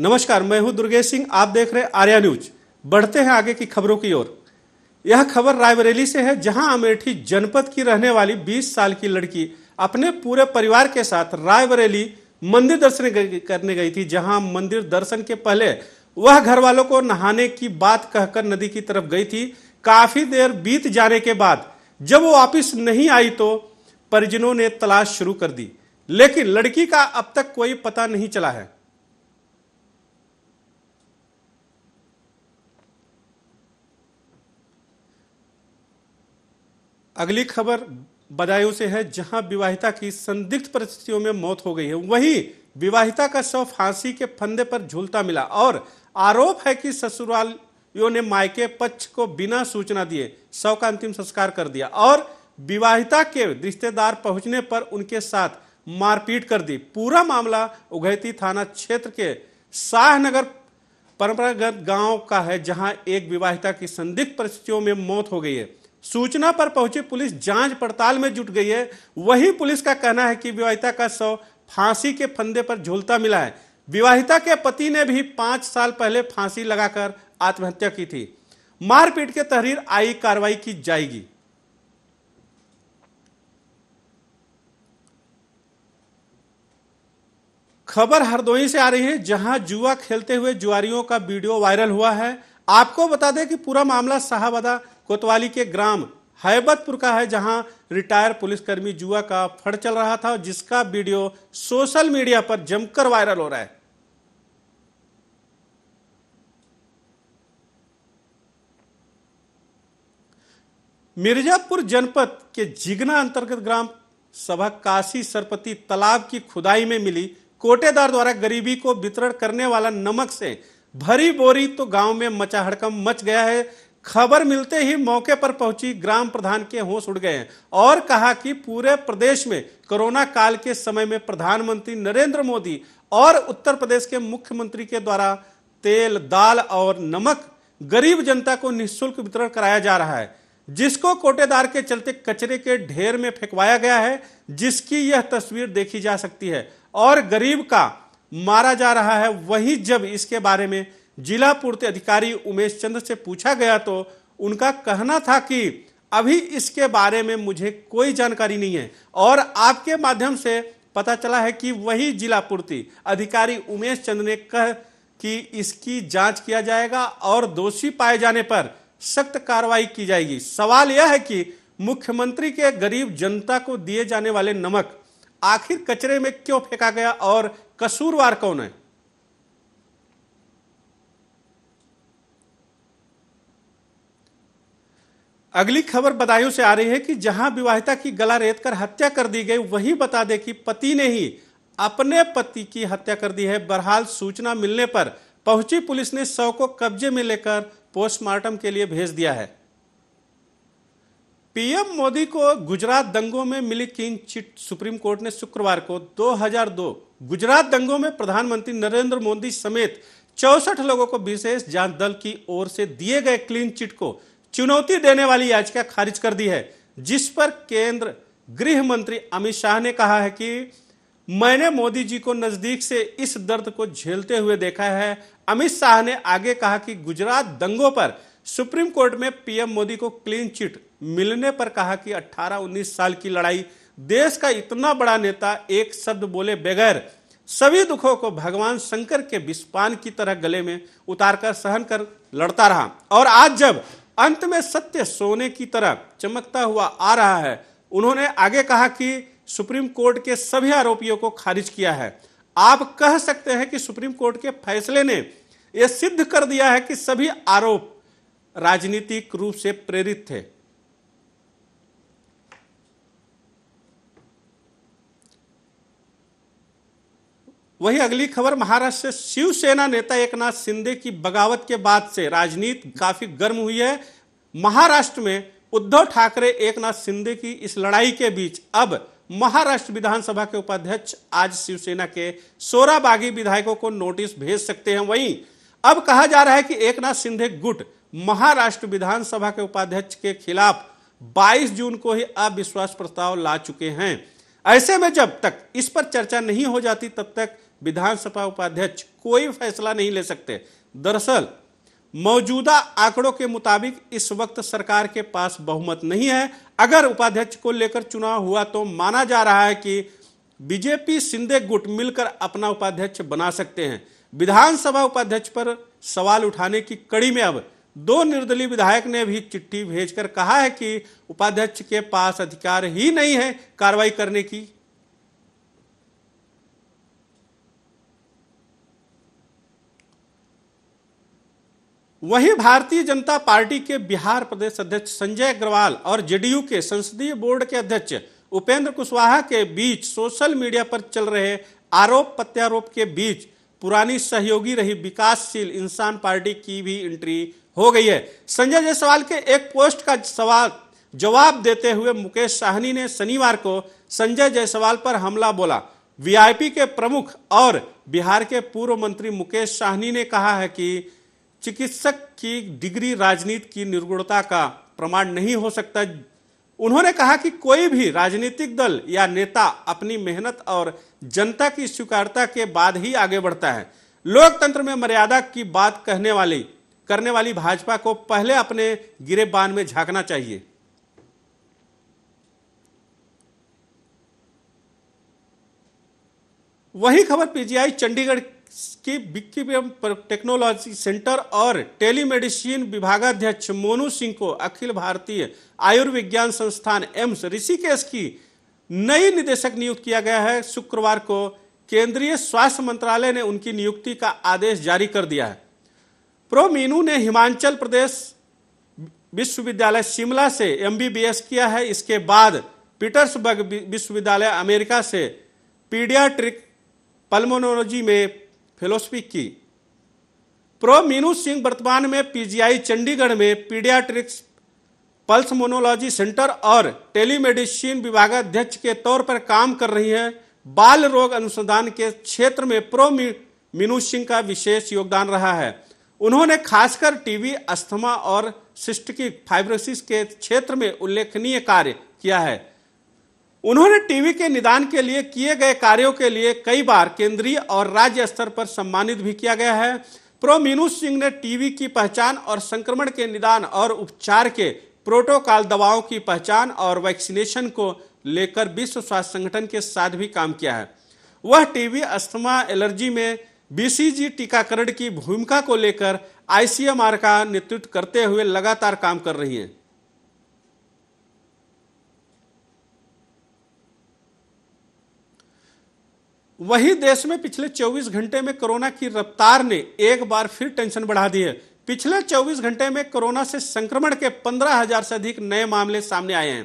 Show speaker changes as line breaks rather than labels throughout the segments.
नमस्कार मैं हूं दुर्गेश सिंह आप देख रहे आर्या न्यूज बढ़ते हैं आगे की खबरों की ओर यह खबर रायबरेली से है जहां अमेठी जनपद की रहने वाली 20 साल की लड़की अपने पूरे परिवार के साथ रायबरेली मंदिर दर्शन करने गई थी जहां मंदिर दर्शन के पहले वह घर वालों को नहाने की बात कहकर नदी की तरफ गई थी काफी देर बीत जाने के बाद जब वो वापिस नहीं आई तो परिजनों ने तलाश शुरू कर दी लेकिन लड़की का अब तक कोई पता नहीं चला है अगली खबर बदायूं से है जहां विवाहिता की संदिग्ध परिस्थितियों में मौत हो गई है वहीं विवाहिता का शव फांसी के फंदे पर झूलता मिला और आरोप है कि ससुरालियों ने मायके पक्ष को बिना सूचना दिए शव का अंतिम संस्कार कर दिया और विवाहिता के रिश्तेदार पहुंचने पर उनके साथ मारपीट कर दी पूरा मामला उगैती थाना क्षेत्र के शाहनगर परंपरागत गांव का है जहां एक विवाहिता की संदिग्ध परिस्थितियों में मौत हो गई है सूचना पर पहुंची पुलिस जांच पड़ताल में जुट गई है वही पुलिस का कहना है कि विवाहिता का शव फांसी के फंदे पर झूलता मिला है विवाहिता के पति ने भी पांच साल पहले फांसी लगाकर आत्महत्या की थी मारपीट के तहरीर आई कार्रवाई की जाएगी खबर हरदोई से आ रही है जहां जुआ खेलते हुए जुआरियों का वीडियो वायरल हुआ है आपको बता दें कि पूरा मामला शाहबादा कोतवाली के ग्राम हैबतपुर का है जहां रिटायर पुलिसकर्मी जुआ का फड़ चल रहा था जिसका वीडियो सोशल मीडिया पर जमकर वायरल हो रहा है मिर्जापुर जनपद के जिगना अंतर्गत ग्राम सभा काशी सरपति तालाब की खुदाई में मिली कोटेदार द्वारा गरीबी को वितरण करने वाला नमक से भरी बोरी तो गांव में मचा हड़कम मच गया है खबर मिलते ही मौके पर पहुंची ग्राम प्रधान के होश उड़ गए हैं और कहा कि पूरे प्रदेश में कोरोना काल के समय में प्रधानमंत्री नरेंद्र मोदी और उत्तर प्रदेश के मुख्यमंत्री के द्वारा तेल दाल और नमक गरीब जनता को निःशुल्क वितरण कराया जा रहा है जिसको कोटेदार के चलते कचरे के ढेर में फेंकवाया गया है जिसकी यह तस्वीर देखी जा सकती है और गरीब का मारा जा रहा है वही जब इसके बारे में जिला पूर्ति अधिकारी उमेश चंद्र से पूछा गया तो उनका कहना था कि अभी इसके बारे में मुझे कोई जानकारी नहीं है और आपके माध्यम से पता चला है कि वही जिला पूर्ति अधिकारी उमेश चंद्र ने कह कि इसकी जांच किया जाएगा और दोषी पाए जाने पर सख्त कार्रवाई की जाएगी सवाल यह है कि मुख्यमंत्री के गरीब जनता को दिए जाने वाले नमक आखिर कचरे में क्यों फेंका गया और कसूरवार कौन है अगली खबर बदायूं से आ रही है कि जहां विवाहिता की गला रेत कर हत्या कर दी गई वही बता दे कि पति ने ही अपने पति की हत्या कर दी है बहरहाल सूचना मिलने पर पहुंची पुलिस ने शव को कब्जे में लेकर पोस्टमार्टम के लिए भेज दिया है पीएम मोदी को गुजरात दंगों में मिली क्लीन चिट सुप्रीम कोर्ट ने शुक्रवार को 2002 गुजरात दंगों में प्रधानमंत्री नरेंद्र मोदी समेत चौसठ लोगों को विशेष जांच दल की ओर से दिए गए क्लीन चिट को चुनौती देने वाली याचिका खारिज कर दी है जिस पर केंद्र गृह मंत्री अमित शाह ने कहा है कि मैंने मोदी जी को नजदीक से इस दर्द को झेलते हुए देखा है अमित शाह ने आगे कहा कि गुजरात दंगों पर सुप्रीम कोर्ट में पीएम मोदी को क्लीन चिट मिलने पर कहा कि 18-19 साल की लड़ाई देश का इतना बड़ा नेता एक शब्द बोले बगैर सभी दुखों को भगवान शंकर के विस्पान की तरह गले में उतारकर सहन कर लड़ता रहा और आज जब अंत में सत्य सोने की तरह चमकता हुआ आ रहा है उन्होंने आगे कहा कि सुप्रीम कोर्ट के सभी आरोपियों को खारिज किया है आप कह सकते हैं कि सुप्रीम कोर्ट के फैसले ने यह सिद्ध कर दिया है कि सभी आरोप राजनीतिक रूप से प्रेरित थे वही अगली खबर महाराष्ट्र से शिवसेना नेता एकनाथ शिंदे की बगावत के बाद से राजनीति काफी गर्म हुई है महाराष्ट्र में उद्धव ठाकरे एकनाथ शिंदे की इस लड़ाई के बीच अब महाराष्ट्र विधानसभा के उपाध्यक्ष आज शिवसेना के सोरा बागी विधायकों को नोटिस भेज सकते हैं वहीं अब कहा जा रहा है कि एकनाथ शिंदे गुट महाराष्ट्र विधानसभा के उपाध्यक्ष के खिलाफ 22 जून को ही अविश्वास प्रस्ताव ला चुके हैं ऐसे में जब तक इस पर चर्चा नहीं हो जाती तब तक विधानसभा उपाध्यक्ष कोई फैसला नहीं ले सकते दरअसल मौजूदा आंकड़ों के मुताबिक इस वक्त सरकार के पास बहुमत नहीं है अगर उपाध्यक्ष को लेकर चुनाव हुआ तो माना जा रहा है कि बीजेपी सिंधे गुट मिलकर अपना उपाध्यक्ष बना सकते हैं विधानसभा उपाध्यक्ष पर सवाल उठाने की कड़ी में अब दो निर्दलीय विधायक ने भी चिट्ठी भेजकर कहा है कि उपाध्यक्ष के पास अधिकार ही नहीं है कार्रवाई करने की वहीं भारतीय जनता पार्टी के बिहार प्रदेश अध्यक्ष संजय अग्रवाल और जेडीयू के संसदीय बोर्ड के अध्यक्ष उपेंद्र कुशवाहा के बीच सोशल मीडिया पर चल रहे आरोप प्रत्यारोप के बीच पुरानी सहयोगी रही विकासशील इंसान पार्टी की भी एंट्री हो गई है संजय जायसवाल के एक पोस्ट का सवाल जवाब देते हुए मुकेश साहनी ने शनिवार को संजय जायसवाल पर हमला बोला वीआईपी के प्रमुख और बिहार के पूर्व मंत्री मुकेश साहनी ने कहा है कि चिकित्सक की डिग्री राजनीति की निर्गुणता का प्रमाण नहीं हो सकता उन्होंने कहा कि कोई भी राजनीतिक दल या नेता अपनी मेहनत और जनता की स्वीकारता के बाद ही आगे बढ़ता है लोकतंत्र में मर्यादा की बात कहने वाली करने वाली भाजपा को पहले अपने गिरेबान में झांकना चाहिए वही खबर पीजीआई चंडीगढ़ की विकिपम टेक्नोलॉजी सेंटर और टेलीमेडिसिन विभागाध्यक्ष मोनू सिंह को अखिल भारतीय आयुर्विज्ञान संस्थान एम्स ऋषिकेश की नई निदेशक नियुक्त किया गया है शुक्रवार को केंद्रीय स्वास्थ्य मंत्रालय ने उनकी नियुक्ति का आदेश जारी कर दिया है प्रो मीनू ने हिमाचल प्रदेश विश्वविद्यालय शिमला से एमबीबीएस किया है इसके बाद पीटर्सबर्ग विश्वविद्यालय अमेरिका से पीडियाट्रिक पल्मोनोलॉजी में फिलोसफी की प्रो मीनू सिंह वर्तमान में पीजीआई चंडीगढ़ में पीडियाट्रिक्स पल्स मोनोलॉजी सेंटर और टेलीमेडिसिन विभागाध्यक्ष के तौर पर काम कर रही हैं बाल रोग अनुसंधान के क्षेत्र में प्रो मीनू सिंह का विशेष योगदान रहा है उन्होंने खासकर टीवी अस्थमा और सिस्टिक फाइब्रोसिस के क्षेत्र में उल्लेखनीय कार्य किया है उन्होंने टीवी के निदान के लिए किए गए कार्यों के लिए कई बार केंद्रीय और राज्य स्तर पर सम्मानित भी किया गया है प्रो मीनू सिंह ने टीवी की पहचान और संक्रमण के निदान और उपचार के प्रोटोकॉल दवाओं की पहचान और वैक्सीनेशन को लेकर विश्व स्वास्थ्य संगठन के साथ भी काम किया है वह टीवी अस्थमा एलर्जी में बीसीजी टीकाकरण की भूमिका को लेकर आईसीएमआर का नेतृत्व करते हुए लगातार काम कर रही है वही देश में पिछले 24 घंटे में कोरोना की रफ्तार ने एक बार फिर टेंशन बढ़ा दी है पिछले 24 घंटे में कोरोना से संक्रमण के 15,000 से अधिक नए मामले सामने आए हैं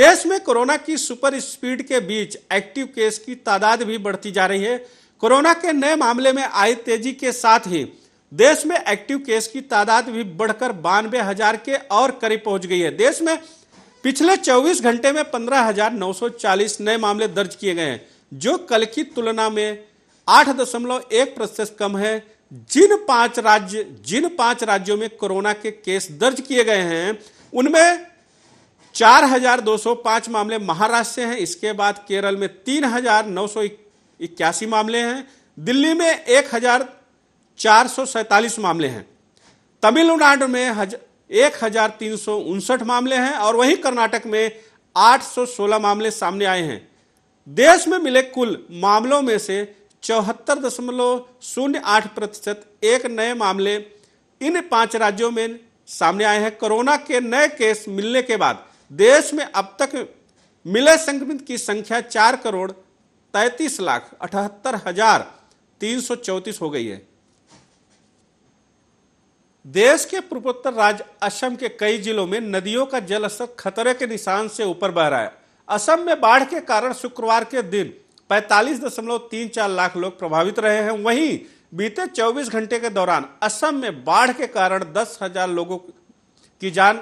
देश में कोरोना की सुपर स्पीड के बीच एक्टिव केस की तादाद भी बढ़ती जा रही है कोरोना के नए मामले में आई तेजी के साथ ही देश में एक्टिव केस की तादाद भी बढ़कर बानवे हजार के और करीब पहुंच गई है देश में पिछले 24 घंटे में 15,940 नए मामले दर्ज किए गए हैं जो कल की तुलना में आठ दशमलव एक प्रतिशत कम है जिन पांच राज्य जिन पांच राज्यों में कोरोना के केस दर्ज किए गए हैं उनमें 4,205 मामले महाराष्ट्र से हैं इसके बाद केरल में तीन इक्यासी मामले हैं दिल्ली में एक हजार चार सौ सैतालीस मामले हैं तमिलनाडु में हज एक हजार तीन सौ उनसठ मामले हैं और वहीं कर्नाटक में आठ सौ सोलह मामले सामने आए हैं देश में मिले कुल मामलों में से चौहत्तर दशमलव शून्य आठ प्रतिशत एक नए मामले इन पांच राज्यों में सामने आए हैं कोरोना के नए केस मिलने के बाद देश में अब तक मिले संक्रमित की संख्या चार करोड़ तैतीस लाख अठहत्तर हजार तीन सौ चौतीस हो गई है देश के पूर्वोत्तर राज्य असम के कई जिलों में नदियों का जलस्तर खतरे के निशान से ऊपर बह रहा है असम में बाढ़ के कारण शुक्रवार के दिन पैतालीस दशमलव तीन चार लाख लोग प्रभावित रहे हैं वहीं बीते 24 घंटे के दौरान असम में बाढ़ के कारण दस हजार लोगों की जान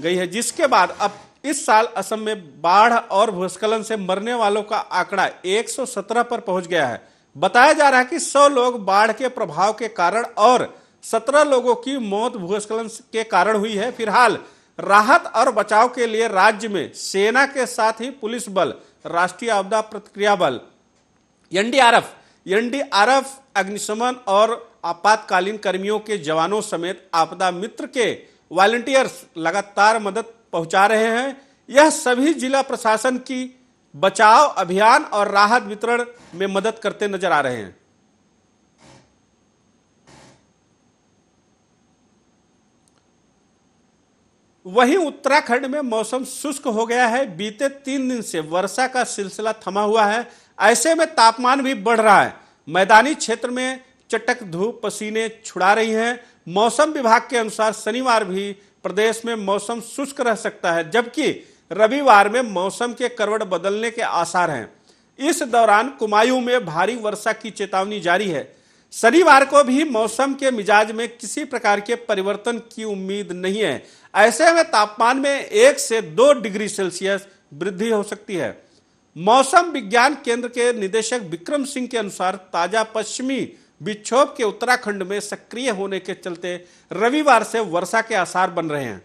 गई है जिसके बाद अब इस साल असम में बाढ़ और भूस्खलन से मरने वालों का आंकड़ा 117 पर पहुंच गया है बताया जा रहा है कि 100 लोग बाढ़ के प्रभाव के कारण और 17 लोगों की मौत भूस्खलन के कारण हुई है फिलहाल राहत और बचाव के लिए राज्य में सेना के साथ ही पुलिस बल राष्ट्रीय आपदा प्रतिक्रिया बल एनडीआरएफ एनडीआरएफ अग्निशमन और आपातकालीन कर्मियों के जवानों समेत आपदा मित्र के वॉलंटियर्स लगातार मदद पहुंचा रहे हैं यह सभी जिला प्रशासन की बचाव अभियान और राहत वितरण में मदद करते नजर आ रहे हैं वहीं उत्तराखंड में मौसम शुष्क हो गया है बीते तीन दिन से वर्षा का सिलसिला थमा हुआ है ऐसे में तापमान भी बढ़ रहा है मैदानी क्षेत्र में चटक धूप पसीने छुड़ा रही हैं मौसम विभाग के अनुसार शनिवार भी प्रदेश में मौसम शुष्क रह सकता है जबकि रविवार में मौसम के करवट बदलने के आसार हैं इस दौरान कुमायूं में भारी वर्षा की चेतावनी जारी है शनिवार को भी मौसम के मिजाज में किसी प्रकार के परिवर्तन की उम्मीद नहीं है ऐसे में तापमान में एक से दो डिग्री सेल्सियस वृद्धि हो सकती है मौसम विज्ञान केंद्र के निदेशक विक्रम सिंह के अनुसार ताजा पश्चिमी विक्षोभ के उत्तराखंड में सक्रिय होने के चलते रविवार से वर्षा के आसार बन रहे हैं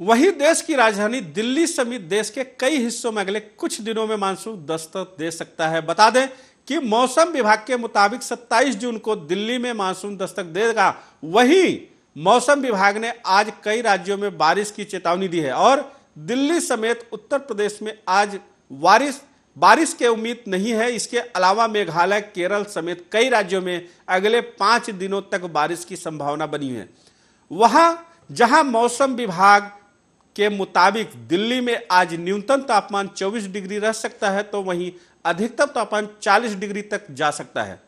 वही देश की राजधानी दिल्ली समेत देश के कई हिस्सों में अगले कुछ दिनों में मानसून दस्तक दे सकता है बता दें कि मौसम विभाग के मुताबिक 27 जून को दिल्ली में मानसून दस्तक देगा वहीं मौसम विभाग ने आज कई राज्यों में बारिश की चेतावनी दी है और दिल्ली समेत उत्तर प्रदेश में आज बारिश बारिश के उम्मीद नहीं है इसके अलावा मेघालय केरल समेत कई राज्यों में अगले पांच दिनों तक बारिश की संभावना बनी है वहां जहां मौसम विभाग के मुताबिक दिल्ली में आज न्यूनतम तापमान 24 डिग्री रह सकता है तो वहीं अधिकतम तापमान 40 डिग्री तक जा सकता है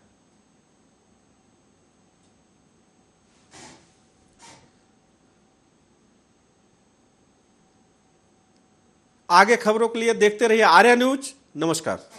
आगे खबरों के लिए देखते रहिए आर्या न्यूज नमस्कार